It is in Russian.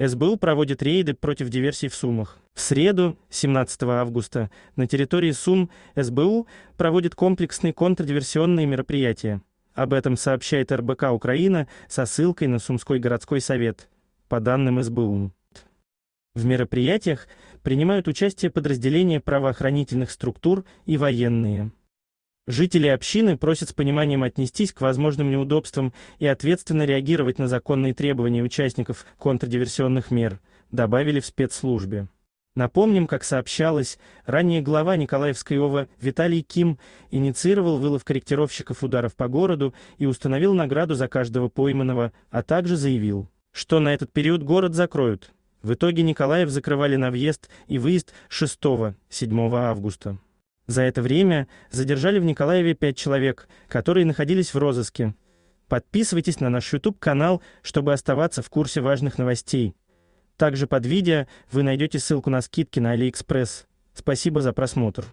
СБУ проводит рейды против диверсий в Сумах. В среду, 17 августа, на территории Сум СБУ проводит комплексные контрдиверсионные мероприятия. Об этом сообщает РБК Украина со ссылкой на Сумской городской совет, по данным СБУ. В мероприятиях принимают участие подразделения правоохранительных структур и военные. Жители общины просят с пониманием отнестись к возможным неудобствам и ответственно реагировать на законные требования участников контрдиверсионных мер, добавили в спецслужбе. Напомним, как сообщалось, ранее глава Николаевской ОВА Виталий Ким инициировал вылов корректировщиков ударов по городу и установил награду за каждого пойманного, а также заявил, что на этот период город закроют. В итоге Николаев закрывали на въезд и выезд 6-7 августа. За это время задержали в Николаеве пять человек, которые находились в розыске. Подписывайтесь на наш YouTube-канал, чтобы оставаться в курсе важных новостей. Также под видео вы найдете ссылку на скидки на AliExpress. Спасибо за просмотр.